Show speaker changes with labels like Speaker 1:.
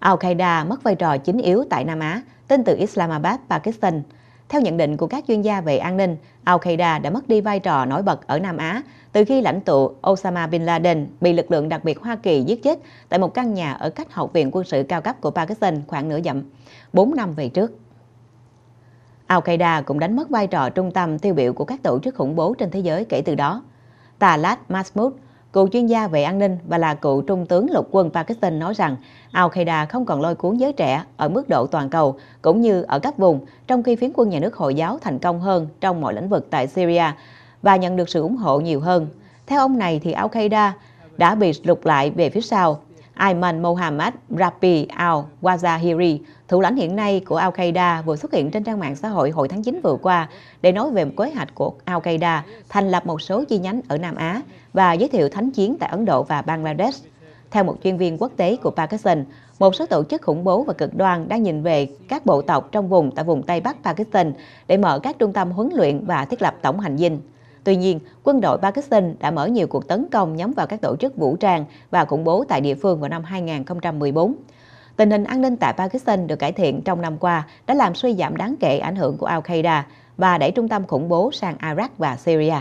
Speaker 1: Al-Qaeda mất vai trò chính yếu tại Nam Á, tên từ Islamabad, Pakistan. Theo nhận định của các chuyên gia về an ninh, Al-Qaeda đã mất đi vai trò nổi bật ở Nam Á từ khi lãnh tụ Osama Bin Laden bị lực lượng đặc biệt Hoa Kỳ giết chết tại một căn nhà ở cách Học viện quân sự cao cấp của Pakistan khoảng nửa dặm, 4 năm về trước. Al-Qaeda cũng đánh mất vai trò trung tâm tiêu biểu của các tổ chức khủng bố trên thế giới kể từ đó. Talat Mahmoud, Cựu chuyên gia về an ninh và là cựu trung tướng lục quân Pakistan nói rằng Al-Qaeda không còn lôi cuốn giới trẻ ở mức độ toàn cầu cũng như ở các vùng, trong khi phiến quân nhà nước Hồi giáo thành công hơn trong mọi lĩnh vực tại Syria và nhận được sự ủng hộ nhiều hơn. Theo ông này thì Al-Qaeda đã bị lục lại về phía sau Ayman Mohammed Rabi al-Wazahiri, thủ lãnh hiện nay của Al-Qaeda vừa xuất hiện trên trang mạng xã hội hồi tháng 9 vừa qua để nói về kế hoạch của Al-Qaeda thành lập một số chi nhánh ở Nam Á và giới thiệu thánh chiến tại Ấn Độ và Bangladesh. Theo một chuyên viên quốc tế của Pakistan, một số tổ chức khủng bố và cực đoan đang nhìn về các bộ tộc trong vùng tại vùng Tây Bắc Pakistan để mở các trung tâm huấn luyện và thiết lập tổng hành dinh. Tuy nhiên, quân đội Pakistan đã mở nhiều cuộc tấn công nhắm vào các tổ chức vũ trang và khủng bố tại địa phương vào năm 2014. Tình hình an ninh tại Pakistan được cải thiện trong năm qua đã làm suy giảm đáng kể ảnh hưởng của Al-Qaeda và đẩy trung tâm khủng bố sang Iraq và Syria.